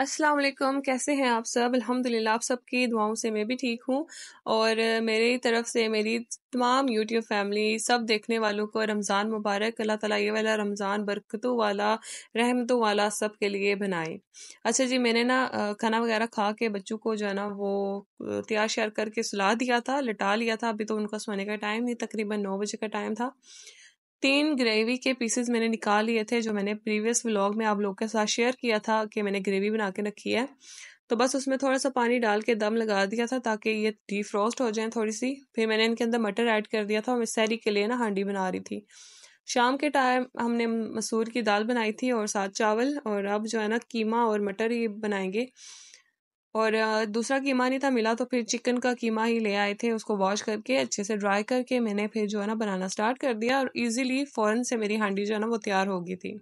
अस्सलाम वालेकुम कैसे हैं आप सब अल्हम्दुलिल्लाह आप सब की दुआओं से मैं भी ठीक हूँ और मेरी तरफ से मेरी तमाम यूट्यूब फैमिली सब देखने वालों को रमज़ान मुबारक अल्लाह ताला ये वाला रमज़ान बरकतों वाला रहमतों वाला सब के लिए बनाए अच्छा जी मैंने ना खाना वगैरह खा के बच्चों को जो है ना वो तैयार श्यार करके सुला दिया था लिटा लिया था अभी तो उनका सोने का टाइम नहीं तकरीबन नौ बजे का टाइम था तीन ग्रेवी के पीसेस मैंने निकाल लिए थे जो मैंने प्रीवियस व्लॉग में आप लोग के साथ शेयर किया था कि मैंने ग्रेवी बना के रखी है तो बस उसमें थोड़ा सा पानी डाल के दम लगा दिया था ताकि ये डिफ्रॉस्ट हो जाए थोड़ी सी फिर मैंने इनके अंदर मटर ऐड कर दिया था और मैं सैरी के लिए ना हांडी बना रही थी शाम के टाइम हमने मसूर की दाल बनाई थी और साथ चावल और अब जो है ना कीमा और मटर ये बनाएंगे और दूसरा कीमा नहीं था मिला तो फिर चिकन का कीमा ही ले आए थे उसको वॉश करके अच्छे से ड्राई करके मैंने फिर जो है ना बनाना स्टार्ट कर दिया और ईज़िली फ़ौरन से मेरी हांडी जो है ना वो तैयार हो गई थी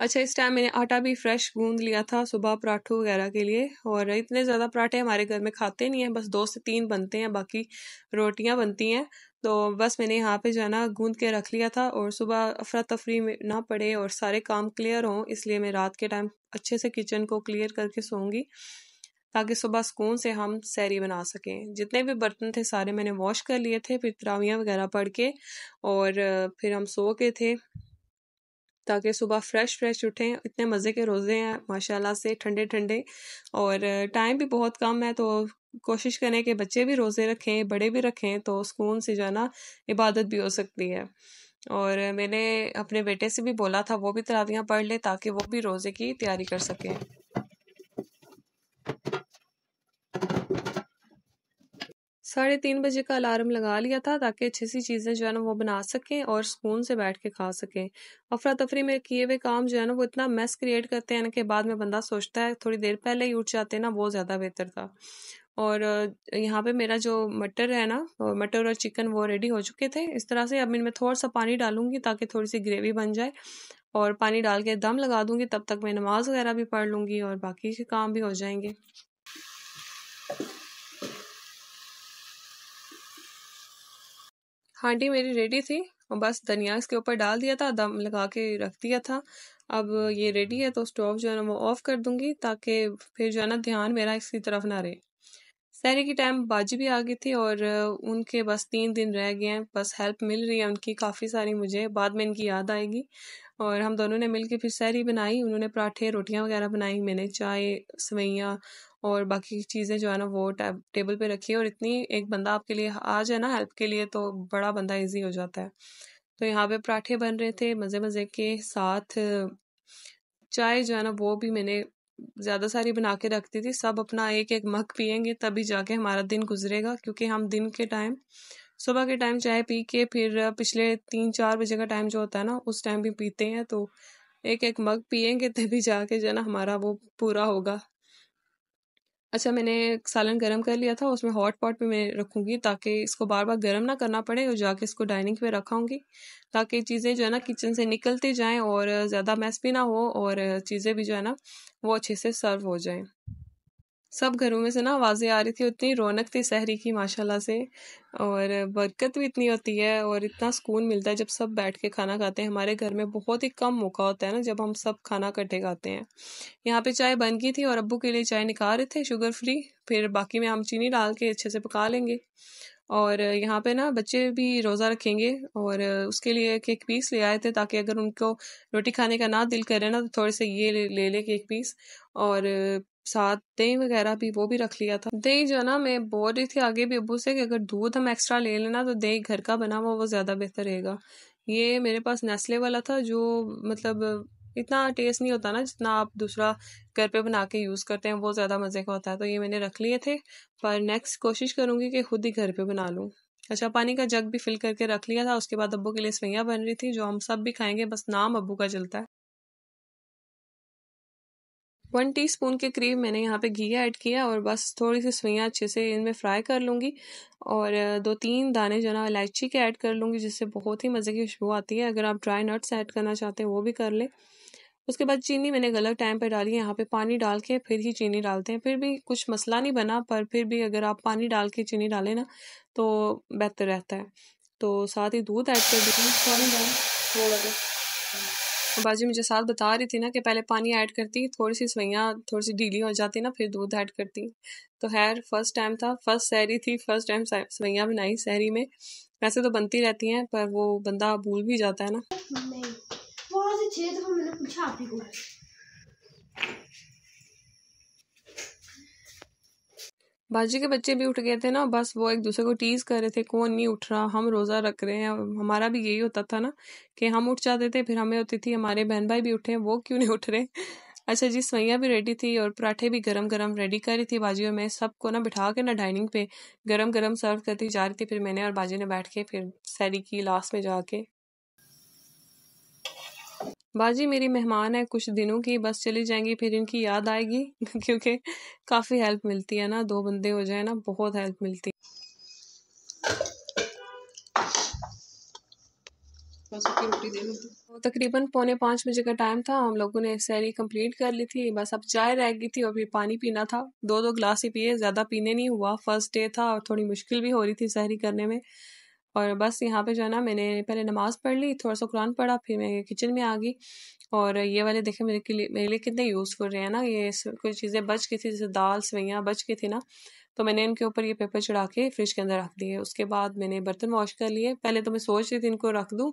अच्छा इस टाइम मैंने आटा भी फ्रेश गूंद लिया था सुबह पराठों वगैरह के लिए और इतने ज़्यादा पराठे हमारे घर में खाते नहीं हैं बस दो से तीन बनते हैं बाकी रोटियां बनती हैं तो बस मैंने यहाँ पे जो है ना गूंद के रख लिया था और सुबह अफरा तफरी में ना पड़े और सारे काम क्लियर हों इसलिए मैं रात के टाइम अच्छे से किचन को क्लियर करके सोंगी ताकि सुबह सुकून से हम सैरी बना सकें जितने भी बर्तन थे सारे मैंने वॉश कर लिए थे फिर तरावियाँ वगैरह पढ़ के और फिर हम सो के थे ताकि सुबह फ़्रेश फ्रेश उठें इतने मज़े के रोज़े हैं माशाल्लाह से ठंडे ठंडे और टाइम भी बहुत कम है तो कोशिश करें कि बच्चे भी रोज़े रखें बड़े भी रखें तो सुकून से जाना इबादत भी हो सकती है और मैंने अपने बेटे से भी बोला था वो भी तरावियाँ पढ़ लें ताकि वो भी रोज़े की तैयारी कर सकें साढ़े तीन बजे का अलार्म लगा लिया था ताकि अच्छी सी चीज़ें जो है ना वो बना सकें और सुकून से बैठ के खा सकें अफरा तफरी में किए हुए काम जो है ना वो इतना मैस क्रिएट करते हैं ना कि बाद में बंदा सोचता है थोड़ी देर पहले ही उठ जाते हैं ना वो ज़्यादा बेहतर था और यहाँ पे मेरा जो मटर है ना मटर और चिकन वो रेडी हो चुके थे इस तरह से अब इनमें थोड़ा सा पानी डालूंगी ताकि थोड़ी सी ग्रेवी बन जाए और पानी डाल के दम लगा दूंगी तब तक मैं नमाज़ वगैरह भी पढ़ लूँगी और बाकी के काम भी हो जाएंगे हांडी मेरी रेडी थी और बस धनिया इसके ऊपर डाल दिया था दम लगा के रख दिया था अब ये रेडी है तो स्टोव जो है ना वो ऑफ़ कर दूंगी ताकि फिर जो है ना ध्यान मेरा इसकी तरफ ना रहे सहरी की टाइम बाजी भी आ गई थी और उनके बस तीन दिन रह गए हैं बस हेल्प मिल रही है उनकी काफ़ी सारी मुझे बाद में इनकी याद आएगी और हम दोनों ने मिलके फिर सहरी बनाई उन्होंने पराठे रोटियां वगैरह बनाई मैंने चाय सवैयाँ और बाकी चीज़ें जो है ना वो टेबल पे रखिए और इतनी एक बंदा आपके लिए आ जाए ना हेल्प के लिए तो बड़ा बंदा इजी हो जाता है तो यहाँ पे पराठे बन रहे थे मज़े मज़े के साथ चाय जो है ना वो भी मैंने ज़्यादा सारी बना के रखती थी सब अपना एक एक मग पियेंगे तभी जाके हमारा दिन गुजरेगा क्योंकि हम दिन के टाइम सुबह के टाइम चाय पी के फिर पिछले तीन चार बजे का टाइम जो होता है ना उस टाइम भी पीते हैं तो एक एक मग पियेंगे तभी जाके जो है ना हमारा वो पूरा होगा अच्छा मैंने सालन गर्म कर लिया था उसमें हॉट पॉट में मैं रखूँगी ताकि इसको बार बार गर्म ना करना पड़े और जाके इसको डाइनिंग पे रखाऊँगी ताकि चीज़ें जो है ना किचन से निकलती जाएँ और ज़्यादा मैस भी ना हो और चीज़ें भी जो है ना वो अच्छे से सर्व हो जाएँ सब घरों में से ना आवाज़ें आ रही थी उतनी रौनक थी सहरी की माशाल्लाह से और बरकत भी इतनी होती है और इतना सुकून मिलता है जब सब बैठ के खाना खाते हैं हमारे घर में बहुत ही कम मौका होता है ना जब हम सब खाना इकट्ठे खाते हैं यहाँ पे चाय बन गई थी और अब्बू के लिए चाय निकाल रहे थे शुगर फ्री फिर बाकी में हम चीनी डाल के अच्छे से पका लेंगे और यहाँ पे ना बच्चे भी रोज़ा रखेंगे और उसके लिए केक पीस ले आए थे ताकि अगर उनको रोटी खाने का ना दिल करे ना तो थोड़े से ये ले ले, ले केक पीस और साथ दही वगैरह भी वो भी रख लिया था दही जो ना मैं बोल रही थी आगे भी अबू से कि अगर दूध हम एक्स्ट्रा ले लेना तो दही घर का बना हुआ वो ज़्यादा बेहतर रहेगा ये मेरे पास नेस्ले वाला था जो मतलब इतना टेस्ट नहीं होता ना जितना आप दूसरा घर पे बना के यूज़ करते हैं वो ज़्यादा मज़े का होता है तो ये मैंने रख लिए थे पर नेक्स्ट कोशिश करूँगी कि खुद ही घर पे बना लूँ अच्छा पानी का जग भी फिल करके रख लिया था उसके बाद अब्बू के लिए सवैयाँ बन रही थी जो हम सब भी खाएंगे बस नाम अब्बू का चलता है वन स्पून के करीब मैंने यहाँ पे घी ऐड किया और बस थोड़ी सी सुइयाँ अच्छे से इनमें फ्राई कर लूँगी और दो तीन दाने जो ना इलायची के ऐड कर लूँगी जिससे बहुत ही मज़े की खुशबू आती है अगर आप ड्राई नट्स ऐड करना चाहते हैं वो भी कर लें उसके बाद चीनी मैंने गलत टाइम पर डाली यहाँ पे पानी डाल के फिर ही चीनी डालते हैं फिर भी कुछ मसला नहीं बना पर फिर भी अगर आप पानी डाल के चीनी डालें ना तो बेहतर रहता है तो साथ ही दूध ऐड कर देती हूँ बाजी मुझे साथ बता रही थी ना कि पहले पानी ऐड करती थोड़ी सी सवैयाँ थोड़ी सी ढीली हो जाती ना फिर दूध ऐड करती तो खैर फर्स्ट टाइम था फर्स्ट सहरी थी फर्स्ट टाइम सवैयाँ बनाई सहरी में वैसे तो बनती रहती हैं पर वो बंदा भूल भी जाता है ना छः दफ़ा मैंने पूछा आप ही को बाजी के बच्चे भी उठ गए थे ना बस वो एक दूसरे को टीज कर रहे थे कौन नहीं उठ रहा हम रोज़ा रख रहे हैं हमारा भी यही होता था ना कि हम उठ जाते थे फिर हमें होती थी हमारे बहन भाई भी उठे वो क्यों नहीं उठ रहे अच्छा जी सवैया भी रेडी थी और पराठे भी गरम गरम रेडी कर रही थी बाजी और मैं सबको ना बिठा के ना डाइनिंग पे गरम गरम सर्व करती जा रही थी फिर मैंने और बाजी ने बैठ के फिर सैरी की लास्ट में जाके बाजी मेरी मेहमान है कुछ दिनों की बस चली जाएंगी फिर इनकी याद आएगी क्योंकि काफ़ी हेल्प मिलती है ना दो बंदे हो जाए ना बहुत हेल्प मिलती तो तकरीबन पौने पाँच बजे का टाइम था हम लोगों ने सैरी कंप्लीट कर ली थी बस अब चाय रह गई थी और फिर पानी पीना था दो दो गिलास ही पिए ज़्यादा पीने नहीं हुआ फर्स्ट डे था और थोड़ी मुश्किल भी हो रही थी सहरी करने में और बस यहाँ पे जो है ना मैंने पहले नमाज़ पढ़ ली थोड़ा सा कुरान पढ़ा फिर मैं किचन में आ गई और ये वाले देखे मेरे के लिए मेरे लिए कितने यूज़फुल रहे हैं ना ये कुछ चीज़ें बच गई थी जैसे दाल सवैयाँ बच गई थी ना तो मैंने इनके ऊपर ये पेपर चढ़ा के फ्रिज के अंदर रख दिए उसके बाद मैंने बर्तन वॉश कर लिए पहले तो मैं सोच रही थी इनको रख दूँ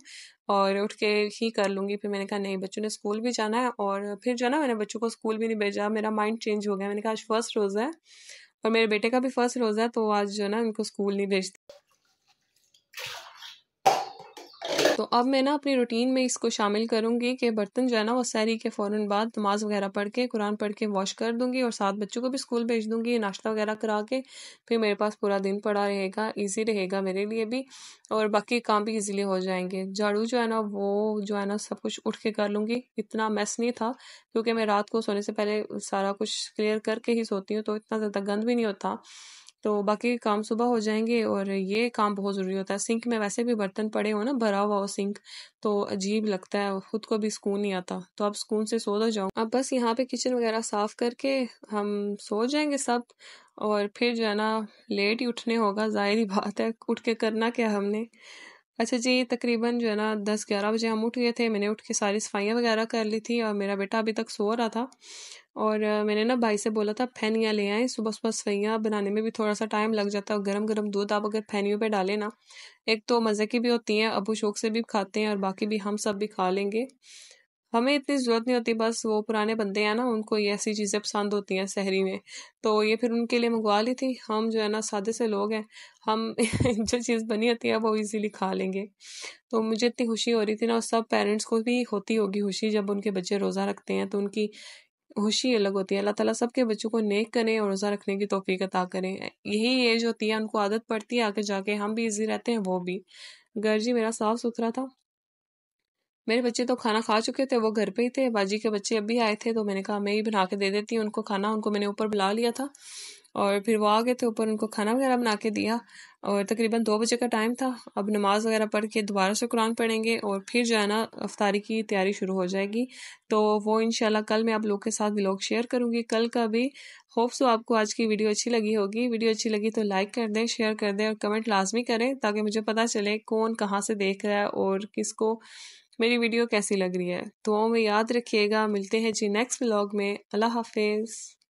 और उठ के ही कर लूँगी फिर मैंने कहा नहीं बच्चों ने स्कूल भी जाना है और फिर जो है ना मैंने बच्चों को स्कूल भी नहीं भेजा मेरा माइंड चेंज हो गया मैंने कहा आज फर्स्ट रोज है और मेरे बेटे का भी फर्स्ट रोज़ा है तो आज जो है ना इनको स्कूल नहीं भेजती तो अब मैं ना अपनी रूटीन में इसको शामिल करूँगी कि बर्तन जो है ना वो सैरी के फ़ौर बाद नमाज़ वगैरह पढ़ के कुरान पढ़ के वॉश कर दूँगी और साथ बच्चों को भी स्कूल भेज दूँगी नाश्ता वगैरह करा के फिर मेरे पास पूरा दिन पड़ा रहेगा ईजी रहेगा मेरे लिए भी और बाकी काम भी ईज़ीली हो जाएंगे झाड़ू जो है ना वो जो है ना सब कुछ उठ के कर लूँगी इतना मैस नहीं था क्योंकि मैं रात को सोने से पहले सारा कुछ क्लियर करके ही सोती हूँ तो इतना ज़्यादा गंद भी नहीं होता तो बाकी काम सुबह हो जाएंगे और ये काम बहुत ज़रूरी होता है सिंक में वैसे भी बर्तन पड़े हो ना भरा हुआ हो सिंक तो अजीब लगता है खुद को भी सुकून नहीं आता तो अब सुकून से सो दो तो जाओ अब बस यहाँ पे किचन वगैरह साफ़ करके हम सो जाएंगे सब और फिर जो है ना लेट ही उठने होगा जाहिर ही बात है उठ के करना क्या हमने अच्छा जी तकरीबन जो है ना दस ग्यारह बजे हम उठ गए थे मैंने उठ के सारी सफाइयाँ वगैरह कर ली थी और मेरा बेटा अभी तक सो रहा था और मैंने ना भाई से बोला था फैनियाँ ले आएँ सुबह सुबह सफाइयाँ बनाने में भी थोड़ा सा टाइम लग जाता है गर्म गर्म दूध आप अगर फैनियों पे डालें ना एक तो मज़े की भी होती हैं अबू शौक से भी खाते हैं और बाकी भी हम सब भी खा लेंगे हमें इतनी ज़रूरत नहीं होती बस वो पुराने बंदे हैं ना उनको ये ऐसी चीज़ें पसंद होती हैं शहरी में तो ये फिर उनके लिए मंगवा ली थी हम जो है ना सादे से लोग हैं हम जो चीज़ बनी होती है वो इजीली खा लेंगे तो मुझे इतनी खुशी हो रही थी ना और सब पेरेंट्स को भी होती होगी खुशी जब उनके बच्चे रोज़ा रखते हैं तो उनकी खुशी अलग होती है अल्लाह ताला सबके बच्चों को नेक करें और रोज़ा रखने की तोफ़ी अता करें यही एज होती है उनको आदत पड़ती है आके जाके हम भी इजी रहते हैं वो भी घर जी मेरा साफ़ सुथरा था मेरे बच्चे तो खाना खा चुके थे वो घर पे ही थे बाजी के बच्चे अभी आए थे तो मैंने कहा मैं ही बना के दे देती हूँ उनको खाना उनको मैंने ऊपर बुला लिया था और फिर वो आ गए थे ऊपर उनको खाना वगैरह बना के दिया और तकरीबन दो बजे का टाइम था अब नमाज़ वगैरह पढ़ के दोबारा से कुरान पढ़ेंगे और फिर जो है ना अफ्तारी की तैयारी शुरू हो जाएगी तो वो इनशाला कल मैं आप लोग के साथ ब्लॉग शेयर करूँगी कल का भी होप सो आपको आज की वीडियो अच्छी लगी होगी वीडियो अच्छी लगी तो लाइक कर दें शेयर कर दें और कमेंट लाजमी करें ताकि मुझे पता चले कौन कहाँ से देख रहा है और किसको मेरी वीडियो कैसी लग रही है दुआओं में याद रखिएगा मिलते हैं जी नेक्स्ट ब्लॉग में अल्लाह हाफिज़